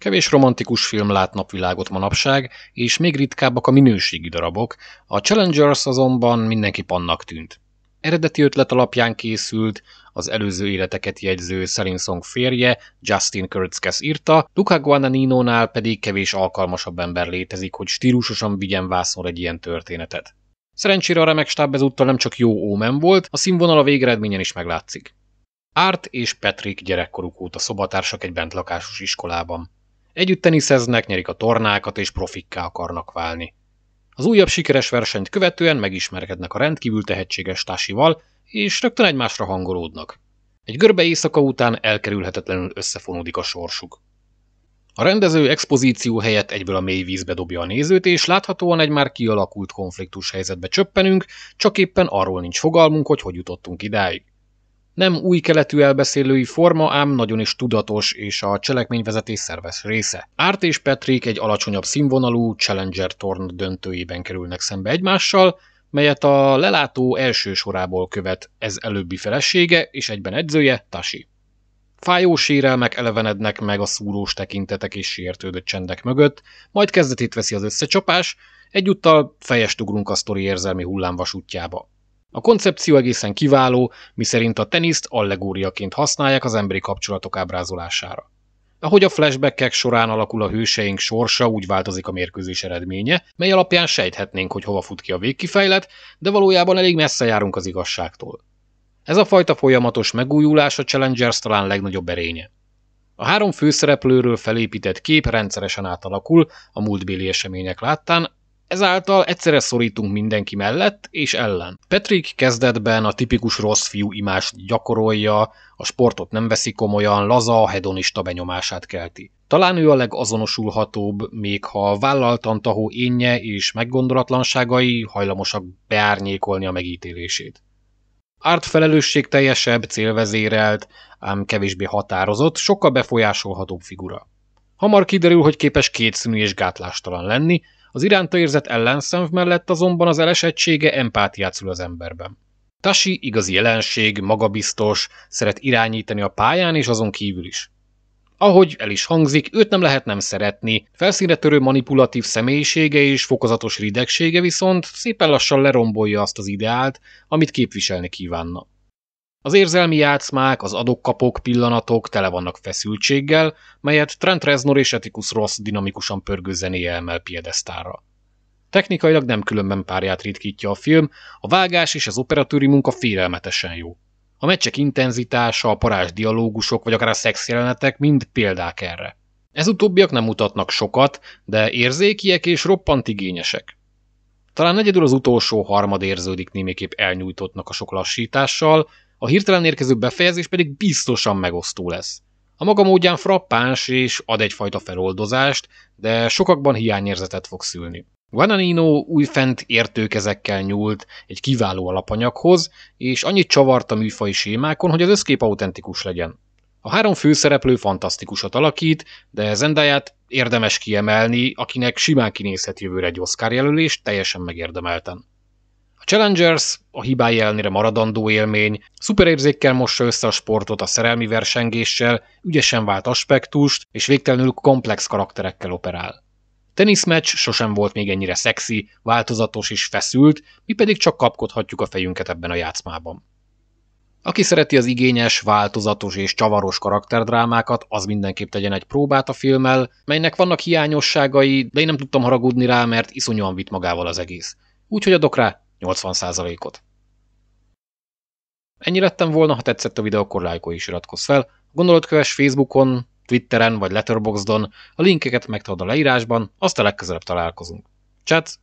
Kevés romantikus film lát napvilágot manapság, és még ritkábbak a minőségi darabok, a Challengers azonban mindenki annak tűnt. Eredeti ötlet alapján készült, az előző életeket jegyző Song férje, Justin Kurtzkes írta, Luca Guadagnino-nál pedig kevés alkalmasabb ember létezik, hogy stílusosan vigyen vászon egy ilyen történetet. Szerencsére a remek stáb ezúttal nem csak jó ómen volt, a színvonal a végeredményen is meglátszik. Art és Patrick gyerekkoruk óta szobatársak egy bentlakásos iskolában. Együtt teniszeznek, nyerik a tornákat és profikká akarnak válni. Az újabb sikeres versenyt követően megismerkednek a rendkívül tehetséges tásival, és rögtön egymásra hangolódnak. Egy görbe éjszaka után elkerülhetetlenül összefonódik a sorsuk. A rendező expozíció helyett egyből a mély vízbe dobja a nézőt, és láthatóan egy már kialakult konfliktus helyzetbe csöppenünk, csak éppen arról nincs fogalmunk, hogy hogy jutottunk idáig. Nem új keletű elbeszélői forma, ám nagyon is tudatos és a cselekményvezetés szerves része. Árt és Petrik egy alacsonyabb színvonalú Challenger torn döntőjében kerülnek szembe egymással, melyet a lelátó első sorából követ ez előbbi felesége és egyben edzője, Tasi. Fájó sérelmek elevenednek meg a szúrós tekintetek és sértődött csendek mögött, majd kezdetét veszi az összecsapás, egyúttal fejest ugrunk a sztori érzelmi hullámvasútjába. A koncepció egészen kiváló, miszerint a teniszt allegóriaként használják az emberi kapcsolatok ábrázolására. Ahogy a flashbackek során alakul a hőseink sorsa, úgy változik a mérkőzés eredménye, mely alapján sejthetnénk, hogy hova fut ki a végkifejlet, de valójában elég messze járunk az igazságtól. Ez a fajta folyamatos megújulás a Challengers talán legnagyobb erénye. A három főszereplőről felépített kép rendszeresen átalakul a múltbéli események láttán, Ezáltal egyszerre szorítunk mindenki mellett és ellen. Patrick kezdetben a tipikus rossz fiú imást gyakorolja, a sportot nem veszi komolyan, laza, hedonista benyomását kelti. Talán ő a legazonosulhatóbb, még ha vállaltan tahó énje és meggondolatlanságai hajlamosak beárnyékolni a megítélését. Art felelősség teljesebb, célvezérelt, ám kevésbé határozott, sokkal befolyásolhatóbb figura. Hamar kiderül, hogy képes kétszínű és gátlástalan lenni, az iránta érzett ellenszenv mellett azonban az elesettsége empátiát szül az emberben. Tasi igazi jelenség, magabiztos, szeret irányítani a pályán és azon kívül is. Ahogy el is hangzik, őt nem lehet nem szeretni, felszínre törő manipulatív személyisége és fokozatos ridegsége viszont szépen lassan lerombolja azt az ideált, amit képviselni kívánna. Az érzelmi játszmák, az adokkapok pillanatok tele vannak feszültséggel, melyet Trent Reznor és Etikus Ross dinamikusan pörgő zenéje emel piedesztára. Technikailag nem különben párját ritkítja a film, a vágás és az operatőri munka félelmetesen jó. A meccsek intenzitása, a parázs dialógusok vagy akár a szex jelenetek mind példák erre. Ez utóbbiak nem mutatnak sokat, de érzékiek és roppant igényesek. Talán egyedül az utolsó harmad érződik némiképp elnyújtottnak a sok lassítással, a hirtelen érkező befejezés pedig biztosan megosztó lesz. A maga módján frappáns és ad egyfajta feloldozást, de sokakban hiányérzetet fog szülni. Guananino újfent értőkezekkel nyúlt egy kiváló alapanyaghoz, és annyit csavart a műfai sémákon, hogy az összkép autentikus legyen. A három főszereplő fantasztikusat alakít, de Zendáját érdemes kiemelni, akinek simán kinézhet jövőre egy Oscar jelölést, teljesen megérdemelten. A Challengers a hibái ellenére maradandó élmény, szuperérzékkel mossa össze a sportot a szerelmi versengéssel, ügyesen vált aspektust, és végtelenül komplex karakterekkel operál. Teniszmeccs sosem volt még ennyire szexi, változatos és feszült, mi pedig csak kapkodhatjuk a fejünket ebben a játszmában. Aki szereti az igényes, változatos és csavaros karakterdrámákat, az mindenképp tegyen egy próbát a filmmel, melynek vannak hiányosságai, de én nem tudtam haragudni rá, mert iszonyúan vitt magával az egész. Úgyhogy adok rá 80%-ot. Ennyi lettem volna, ha tetszett a videó, akkor lájkolj és iratkozz fel. Gondolod kövess Facebookon, Twitteren vagy Letterboxdon, a linkeket megtalálod a leírásban, azt a legközelebb találkozunk. Csát!